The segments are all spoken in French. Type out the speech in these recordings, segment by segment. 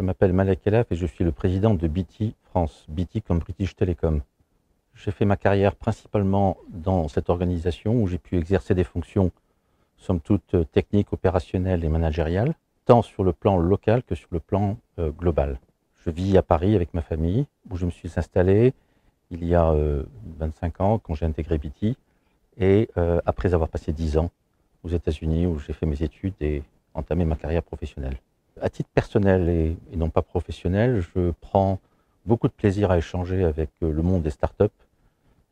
Je m'appelle Malek Elaf et je suis le président de BT France, BT comme British Telecom. J'ai fait ma carrière principalement dans cette organisation où j'ai pu exercer des fonctions, somme toute, euh, techniques, opérationnelles et managériales, tant sur le plan local que sur le plan euh, global. Je vis à Paris avec ma famille, où je me suis installé il y a 25 euh, ans quand j'ai intégré BT, et après avoir passé 10 ans aux États-Unis où j'ai fait mes études et entamé ma carrière professionnelle. À titre personnel et, non pas professionnel, je prends beaucoup de plaisir à échanger avec euh, le monde des startups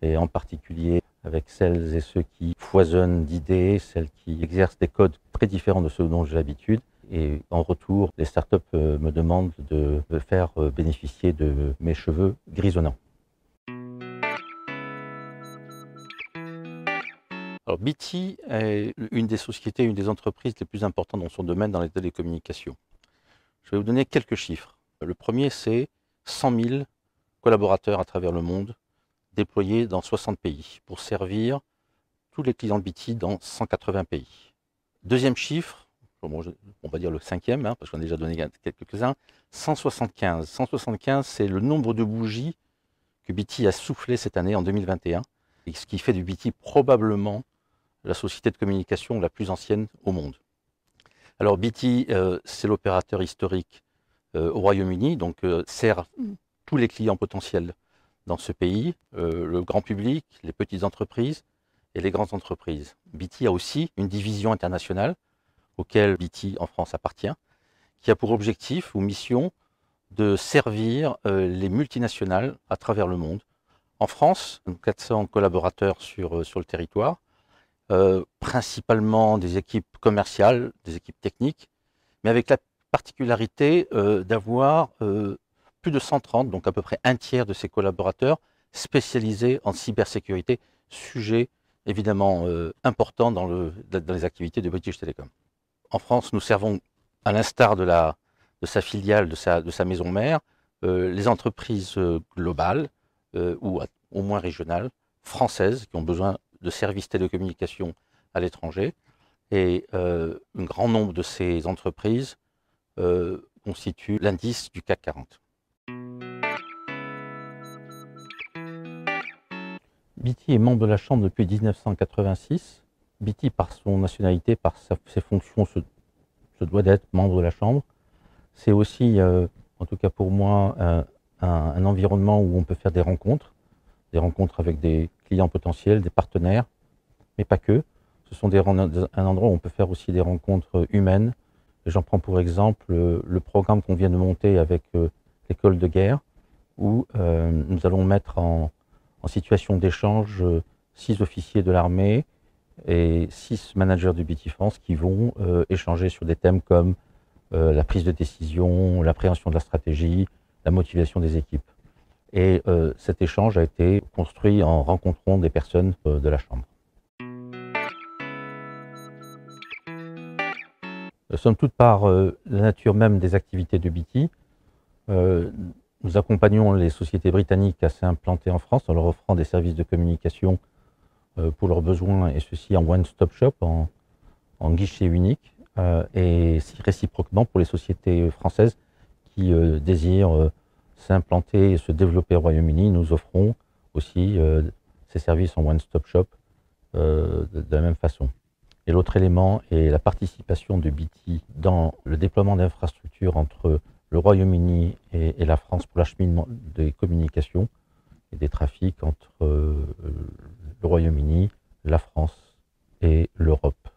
et en particulier avec celles et ceux qui foisonnent d'idées, celles qui exercent des codes très différents de ceux dont j'ai l'habitude. Et en retour, les startups euh, me demandent de faire euh, bénéficier de mes cheveux grisonnants. Alors, BT est une des sociétés, une des entreprises les plus importantes dans son domaine dans les télécommunications. Je vais vous donner quelques chiffres. Le premier, c'est 100 000 collaborateurs à travers le monde déployés dans 60 pays pour servir tous les clients de BT dans 180 pays. Deuxième chiffre, on va dire le cinquième, hein, parce qu'on a déjà donné quelques-uns, 175. 175, c'est le nombre de bougies que BT a soufflé cette année en 2021, et ce qui fait du BT probablement la société de communication la plus ancienne au monde. Alors BT, euh, c'est l'opérateur historique euh, au Royaume-Uni, donc euh, sert mm. tous les clients potentiels dans ce pays, le grand public, les petites entreprises et les grandes entreprises. BT a aussi une division internationale auquel BT en France appartient, qui a pour objectif ou mission de servir les multinationales à travers le monde. En France, 400 collaborateurs sur, sur le territoire, euh, principalement des équipes commerciales, des équipes techniques, mais avec la particularité euh, d'avoir euh, plus de 130, donc à peu près un tiers de ses collaborateurs spécialisés en cybersécurité, sujet évidemment important dans, les activités de British Telecom. En France, nous servons, à l'instar de, sa filiale, de sa, maison mère, les entreprises globales ou au moins régionales, françaises, qui ont besoin de services télécommunications à l'étranger. Et euh, un grand nombre de ces entreprises euh, constituent l'indice du CAC 40. BT est membre de la Chambre depuis 1986. BT, par son nationalité, par ses fonctions, se, doit d'être membre de la Chambre. C'est aussi, euh, en tout cas pour moi, un, un, environnement où on peut faire des rencontres, des rencontres avec des, clients potentiels, des partenaires, mais pas que. Ce sont des, un endroit où on peut faire aussi des rencontres euh, humaines. J'en prends pour exemple euh, le programme qu'on vient de monter avec euh, l'école de guerre, où nous allons mettre en, situation d'échange six officiers de l'armée et six managers du BT France qui vont échanger sur des thèmes comme la prise de décision, l'appréhension de la stratégie, la motivation des équipes. Et euh, cet échange a été construit en rencontrant des personnes euh, de la Chambre. Euh, somme toute, par la nature même des activités de BT, nous accompagnons les sociétés britanniques à s'implanter en France en leur offrant des services de communication pour leurs besoins, et ceci en one-stop shop, en, en, guichet unique, et réciproquement pour les sociétés françaises qui désirent s'implanter et se développer au Royaume-Uni, nous offrons aussi euh, ces services en one-stop shop euh, de la même façon. Et l'autre élément est la participation de BT dans le déploiement d'infrastructures entre le Royaume-Uni et, la France pour l'acheminement des communications et des trafics entre euh, le Royaume-Uni, la France et l'Europe.